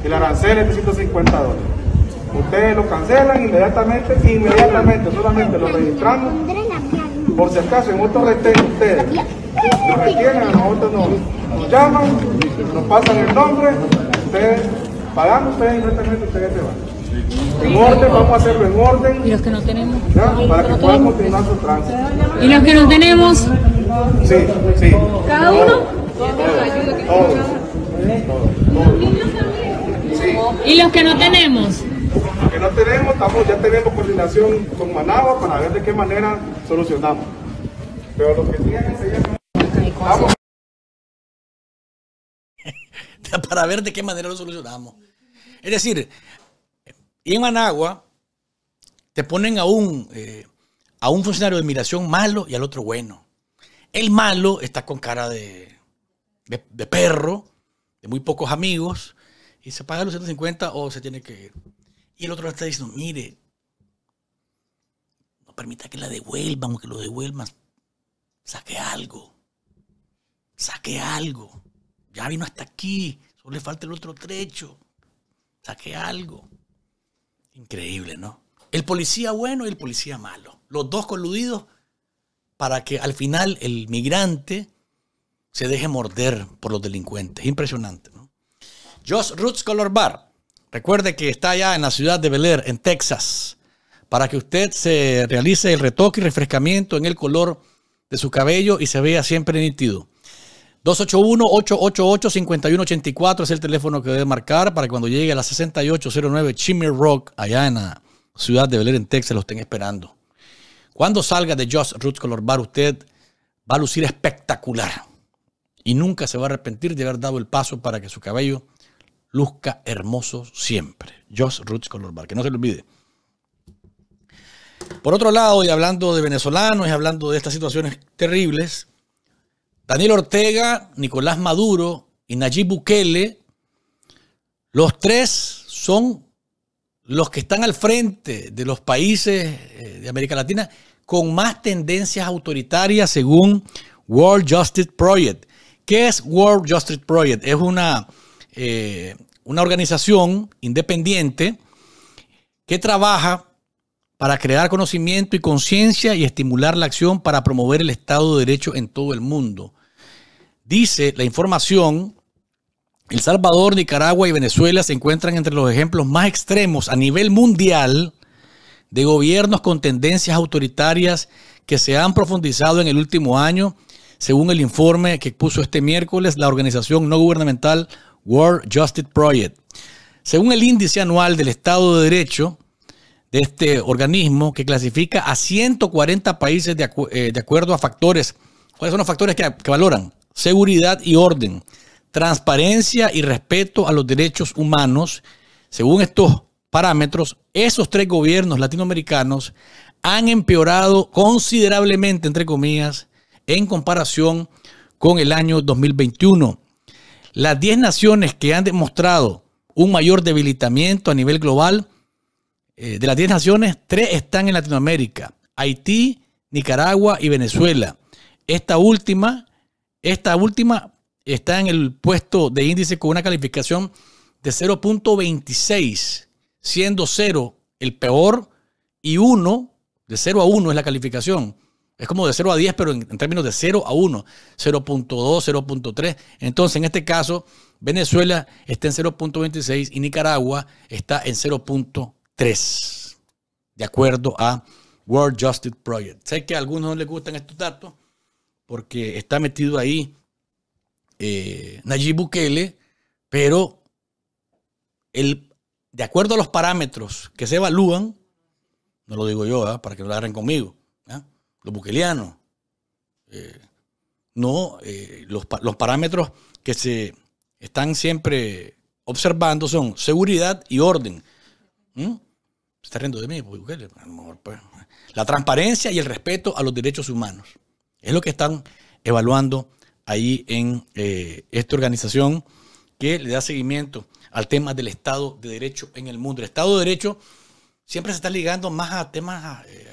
El arancel es de 150 dólares. Ustedes lo cancelan inmediatamente, inmediatamente, solamente lo registramos. Por si acaso, en otro retén ustedes lo retienen, a nosotros nos, nos llaman, nos pasan el nombre, ustedes pagamos, ustedes inmediatamente ustedes se van en orden, vamos a hacerlo en orden. ¿Y los que no tenemos? Para que puedan continuar su tránsito. ¿Y los que no tenemos? Sí, sí. ¿Cada uno? Todos. ¿Y los que no tenemos? Los que no tenemos, estamos, ya tenemos coordinación con Managua para ver de qué manera solucionamos. Pero los que tienen se Vamos. para ver de qué manera lo solucionamos. Es decir, y en Managua te ponen a un, eh, a un funcionario de migración malo y al otro bueno. El malo está con cara de, de perro, de muy pocos amigos, y se paga los 150 o se tiene que ir. Y el otro está diciendo, mire, no permita que la devuelvan o que lo devuelvan. Saque algo. Saque algo. Ya vino hasta aquí. Solo le falta el otro trecho. Saque algo. Increíble, ¿no? El policía bueno y el policía malo. Los dos coludidos para que al final el migrante se deje morder por los delincuentes. Impresionante, ¿no? Josh Roots Color Bar. Recuerde que está allá en la ciudad de Bel Air, en Texas, para que usted se realice el retoque y refrescamiento en el color de su cabello y se vea siempre nítido. 281-888-5184 es el teléfono que debe marcar para que cuando llegue a la 6809 Chimney Rock, allá en la ciudad de Belén, en Texas, lo estén esperando. Cuando salga de Just Roots Color Bar, usted va a lucir espectacular y nunca se va a arrepentir de haber dado el paso para que su cabello luzca hermoso siempre. Just Roots Color Bar, que no se lo olvide. Por otro lado, y hablando de venezolanos y hablando de estas situaciones terribles, Daniel Ortega, Nicolás Maduro y Nayib Bukele, los tres son los que están al frente de los países eh, de América Latina con más tendencias autoritarias según World Justice Project. ¿Qué es World Justice Project? Es una, eh, una organización independiente que trabaja para crear conocimiento y conciencia y estimular la acción para promover el Estado de Derecho en todo el mundo. Dice la información, El Salvador, Nicaragua y Venezuela se encuentran entre los ejemplos más extremos a nivel mundial de gobiernos con tendencias autoritarias que se han profundizado en el último año, según el informe que puso este miércoles la organización no gubernamental World Justice Project. Según el índice anual del Estado de Derecho, este organismo que clasifica a 140 países eh, de, acuerdo a factores. ¿Cuáles son los factores que, que valoran? Seguridad y orden, transparencia y respeto a los derechos humanos. Según estos parámetros, esos tres gobiernos latinoamericanos han empeorado considerablemente, entre comillas, en comparación con el año 2021. Las 10 naciones que han demostrado un mayor debilitamiento a nivel global eh, de las 10 naciones, 3 están en Latinoamérica, Haití, Nicaragua y Venezuela. Esta última, esta última está en el puesto de índice con una calificación de 0.26, siendo 0 el peor y 1, de 0 a 1 es la calificación. Es como de 0 a 10, pero en, en términos de 0 a 1, 0.2, 0.3. Entonces, en este caso, Venezuela está en 0.26 y Nicaragua está en 0.26 tres de acuerdo a World Justice Project. Sé que a algunos no les gustan estos datos porque está metido ahí eh, Nayib Bukele, pero el, de acuerdo a los parámetros que se evalúan, no lo digo yo, para que lo agarren conmigo, los buquelianos, eh, no, eh, los, parámetros que se están siempre observando son seguridad y orden está riendo de mí, pues, pues, pues. La transparencia y el respeto a los derechos humanos. Es lo que están evaluando ahí en eh, esta organización que le da seguimiento al tema del Estado de Derecho en el mundo. El Estado de Derecho siempre se está ligando más a temas eh,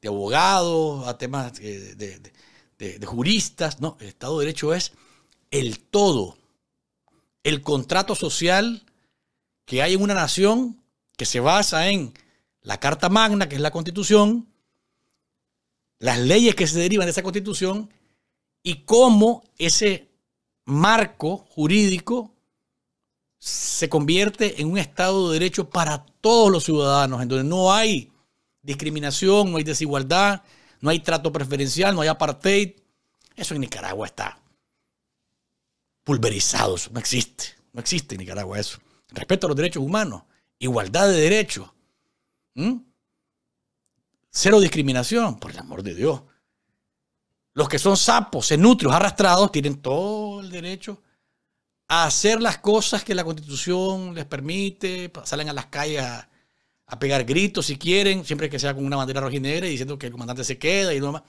de abogados, a temas eh, de, de, juristas. No, el Estado de Derecho es el todo, el contrato social que hay en una nación que se basa en la Carta Magna, que es la Constitución, las leyes que se derivan de esa Constitución y cómo ese marco jurídico se convierte en un Estado de Derecho para todos los ciudadanos, en donde no hay discriminación, no hay desigualdad, no hay trato preferencial, no hay apartheid. Eso en Nicaragua está pulverizado, eso no existe, no existe en Nicaragua eso. Respecto a los derechos humanos, igualdad de derechos, ¿Mm? cero discriminación, por el amor de Dios. Los que son sapos, enutrios, arrastrados, tienen todo el derecho a hacer las cosas que la constitución les permite, salen a las calles a, pegar gritos si quieren, siempre que sea con una bandera rojinegra y diciendo que el comandante se queda y no más.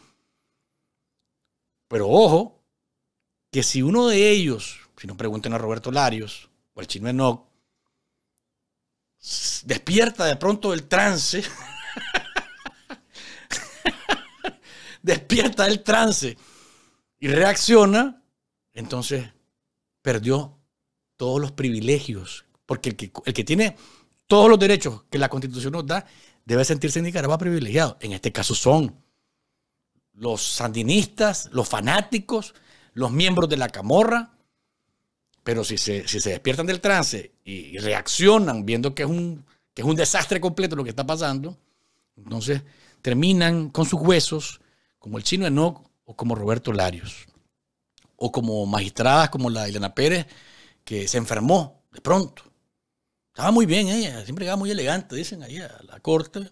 Pero ojo, que si uno de ellos, si no pregunten a Roberto Larios o al chino Enoch, despierta de pronto el trance. despierta el trance y reacciona, entonces perdió todos los privilegios. Porque el que, el que tiene todos los derechos que la Constitución nos da debe sentirse en Nicaragua privilegiado. En este caso son los sandinistas, los fanáticos, los miembros de la camorra, pero si se, despiertan del trance y reaccionan viendo que es, un, es un desastre completo lo que está pasando, entonces terminan con sus huesos como el chino Enoch o como Roberto Larios, o como magistradas como la Elena Pérez, que se enfermó de pronto. Estaba muy bien ella, siempre estaba muy elegante, dicen ahí a la corte.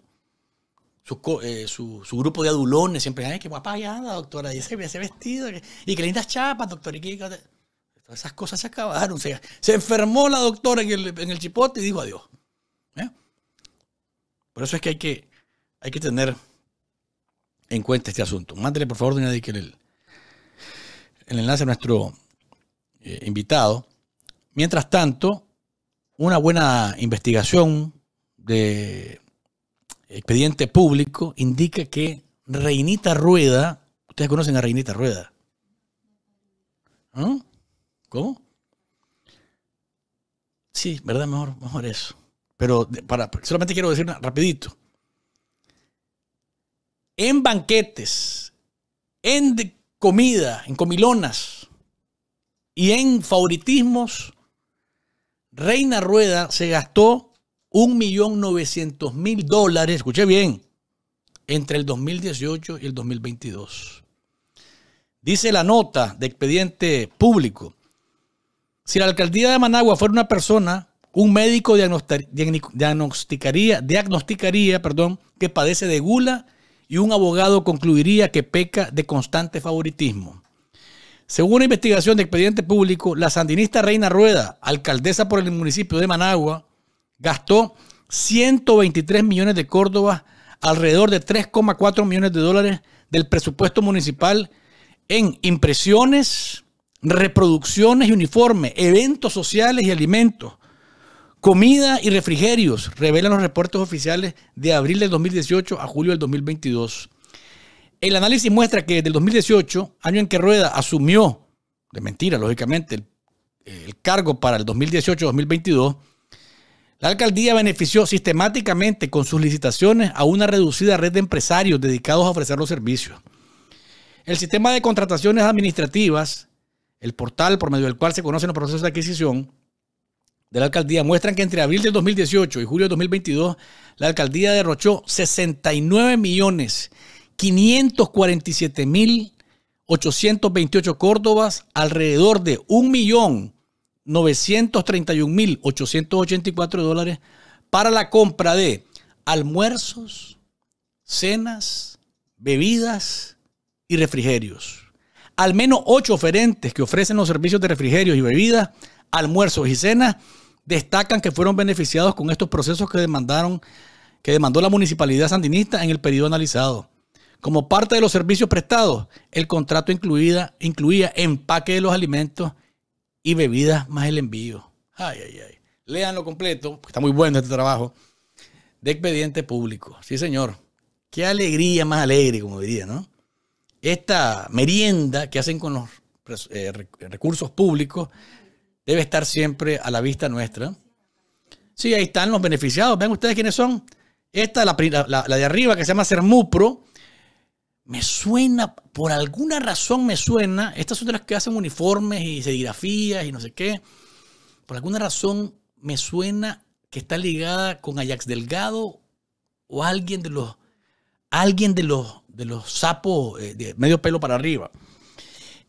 Su, eh, grupo de adulones siempre, ay, qué guapa ya, doctora, y ese, vestido, y qué lindas chapas, doctor. y esas cosas se acabaron. Se, enfermó la doctora en el, chipote y dijo adiós. ¿eh? Por eso es que hay que, hay que tener en cuenta este asunto. Mándele, por favor, doña que el, el enlace a nuestro eh, invitado. Mientras tanto, una buena investigación de expediente público indica que Reinita Rueda, ustedes conocen a Reinita Rueda, ¿no? ¿Cómo? Sí, ¿verdad? Mejor, eso. Pero para, solamente quiero decir rapidito. En banquetes, en comida, en comilonas y en favoritismos, Reina Rueda se gastó 1.900.000 dólares, escuché bien, entre el 2018 y el 2022. Dice la nota de expediente público si la alcaldía de Managua fuera una persona, un médico diagnosticaría, diagnosticaría perdón, que padece de gula y un abogado concluiría que peca de constante favoritismo. Según una investigación de expediente público, la sandinista Reina Rueda, alcaldesa por el municipio de Managua, gastó 123 millones de córdobas, alrededor de 3,4 millones de dólares del presupuesto municipal en impresiones, reproducciones y uniformes, eventos sociales y alimentos, comida y refrigerios, revelan los reportes oficiales de abril del 2018 a julio del 2022. El análisis muestra que desde el 2018, año en que Rueda asumió, de mentira lógicamente, el, el cargo para el 2018-2022, la alcaldía benefició sistemáticamente con sus licitaciones a una reducida red de empresarios dedicados a ofrecer los servicios. El sistema de contrataciones administrativas el portal por medio del cual se conocen los procesos de adquisición de la alcaldía muestran que entre abril de 2018 y julio de 2022, la alcaldía derrochó 69 millones 547 mil 828 córdobas, alrededor de 1.931.884 dólares para la compra de almuerzos, cenas, bebidas y refrigerios al menos ocho oferentes que ofrecen los servicios de refrigerios y bebidas, almuerzos y cenas, destacan que fueron beneficiados con estos procesos que demandaron que demandó la municipalidad sandinista en el periodo analizado. Como parte de los servicios prestados, el contrato incluida, incluía empaque de los alimentos y bebidas más el envío. Ay, ay, ay. Leanlo completo, está muy bueno este trabajo. De expediente público. Sí, señor. Qué alegría más alegre, como diría, ¿no? esta merienda que hacen con los eh, recursos públicos debe estar siempre a la vista nuestra. Sí, ahí están los beneficiados. Ven ustedes quiénes son. Esta, la, de arriba, que se llama Sermupro, me suena, por alguna razón me suena. Estas son de las que hacen uniformes y serigrafías y no sé qué. Por alguna razón me suena que está ligada con Ajax Delgado o alguien de los, alguien de los de los sapos eh, de medio pelo para arriba.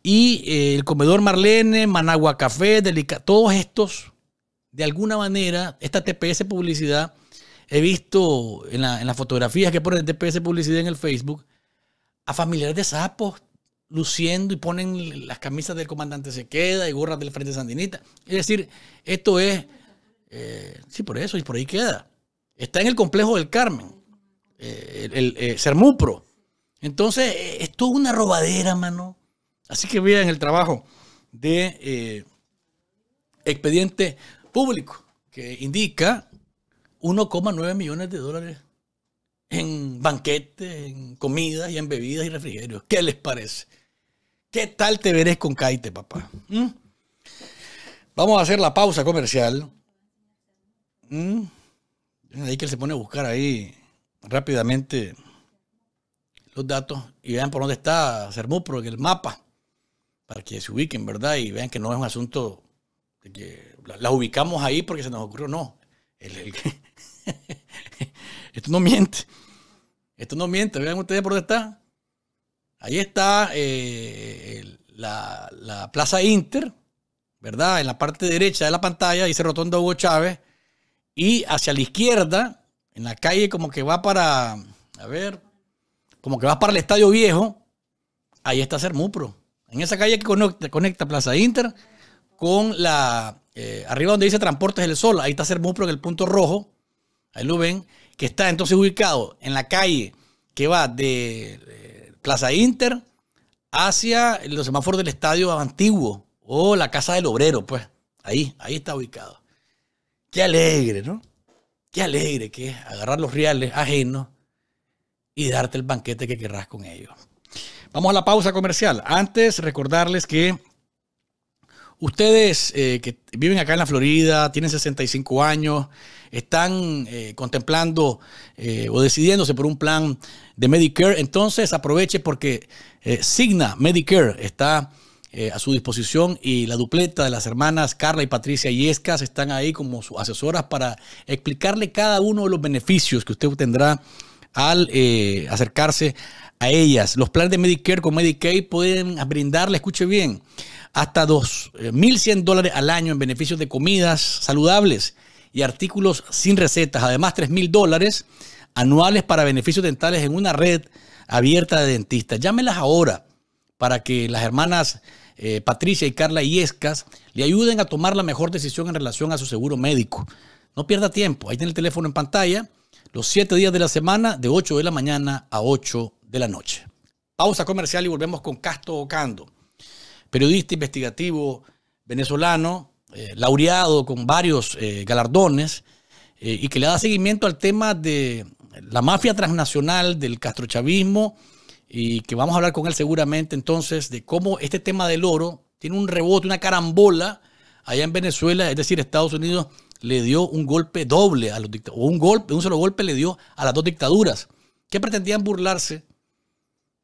Y eh, el comedor Marlene, Managua Café, Delica, todos estos, de alguna manera, esta TPS publicidad, he visto en, la, las fotografías que ponen TPS publicidad en el Facebook, a familiares de sapos luciendo y ponen las camisas del comandante Sequeda y gorras del Frente Sandinista. Es decir, esto es, eh, sí, por eso, y por ahí queda. Está en el complejo del Carmen, el, Sermupro, entonces, e, es una robadera, mano. Así que vean el trabajo de eh, expediente público, que indica 1,9 millones de dólares en banquetes, en comidas y en bebidas y refrigerios. ¿Qué les parece? ¿Qué tal te verés con Caite, papá? ¿Mm? Vamos a hacer la pausa comercial. ¿Mm? Ahí que él se pone a buscar ahí rápidamente los datos y vean por dónde está Sermupro en el mapa, para que se ubiquen, ¿verdad? Y vean que no es un asunto de que la, ubicamos ahí porque se nos ocurrió, no. Esto no miente. Esto no miente. Vean ustedes por dónde está. Ahí está eh, la, la, Plaza Inter, ¿verdad? En la parte derecha de la pantalla dice Rotonda Hugo Chávez. Y hacia la izquierda, en la calle como que va para, a ver, como que vas para el Estadio Viejo, ahí está Sermupro. En esa calle que conecta, Plaza Inter con la. Eh, arriba donde dice Transportes del Sol, ahí está Sermupro en el punto rojo. Ahí lo ven. Que está entonces ubicado en la calle que va de eh, Plaza Inter hacia los semáforos del Estadio Antiguo o la Casa del Obrero, pues. Ahí, ahí está ubicado. Qué alegre, ¿no? Qué alegre que es agarrar los reales ajenos y darte el banquete que querrás con ellos. Vamos a la pausa comercial. Antes, recordarles que ustedes eh, que viven acá en la Florida, tienen 65 años, están eh, contemplando eh, o decidiéndose por un plan de Medicare, entonces aproveche porque Signa Medicare está a su disposición y la dupleta de las hermanas Carla y Patricia Yescas están ahí como sus asesoras para explicarle cada uno de los beneficios que usted obtendrá al eh, acercarse a ellas. Los planes de Medicare con Medicaid pueden brindarle, escuche bien, hasta 2.100 eh, dólares al año en beneficios de comidas saludables y artículos sin recetas. Además, 3.000 dólares anuales para beneficios dentales en una red abierta de dentistas. Llámelas ahora para que las hermanas eh, Patricia y Carla Iescas le ayuden a tomar la mejor decisión en relación a su seguro médico. No pierda tiempo. Ahí tiene el teléfono en pantalla los siete días de la semana de 8 de la mañana a 8 de la noche. Pausa comercial y volvemos con Castro Ocando, periodista investigativo venezolano, eh, laureado con varios eh, galardones eh, y que le da seguimiento al tema de la mafia transnacional del castrochavismo y que vamos a hablar con él seguramente entonces de cómo este tema del oro tiene un rebote, una carambola allá en Venezuela, es decir, Estados Unidos le dio un golpe doble a los o un golpe, un solo golpe le dio a las dos dictaduras, que pretendían burlarse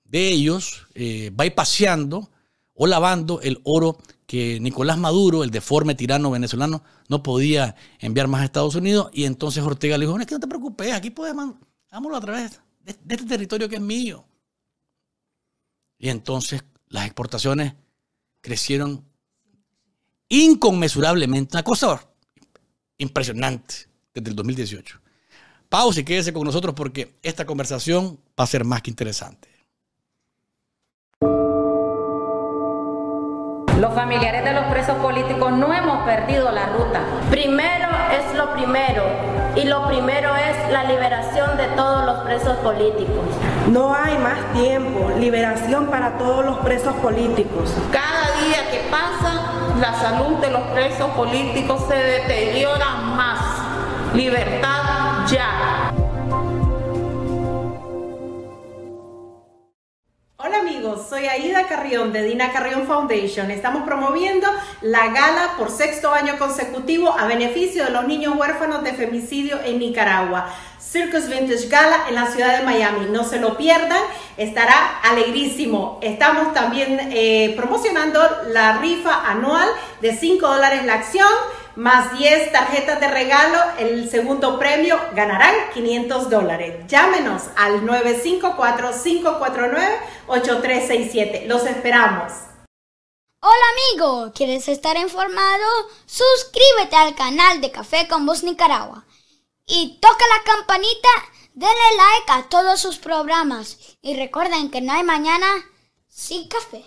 de ellos, eh, bypaseando o lavando el oro que Nicolás Maduro, el deforme tirano venezolano, no podía enviar más a Estados Unidos. Y entonces Ortega le dijo, no, es que no te preocupes, aquí podemos, hagámoslo a través de, este territorio que es mío. Y entonces las exportaciones crecieron inconmensurablemente. Una impresionante desde el 2018. Pausa y quédese con nosotros porque esta conversación va a ser más que interesante. Los familiares de los presos políticos no hemos perdido la ruta. Primero es lo primero y lo primero es la liberación de todos los presos políticos. No hay más tiempo, liberación para todos los presos políticos. Cada día que pasa la salud de los presos políticos se deteriora más. Libertad ya. Hola amigos, soy Aida Carrión de Dina Carrión Foundation. Estamos promoviendo la gala por sexto año consecutivo a beneficio de los niños huérfanos de femicidio en Nicaragua. Circus Vintage Gala en la ciudad de Miami. No se lo pierdan, estará alegrísimo. Estamos también eh, promocionando la rifa anual de 5 dólares la acción, más 10 tarjetas de regalo. El segundo premio ganarán 500 dólares. Llámenos al 954-549-8367. Los esperamos. Hola amigo, ¿quieres estar informado? Suscríbete al canal de Café con Voz Nicaragua y toca la campanita, denle like a todos sus programas y recuerden que no hay mañana sin café.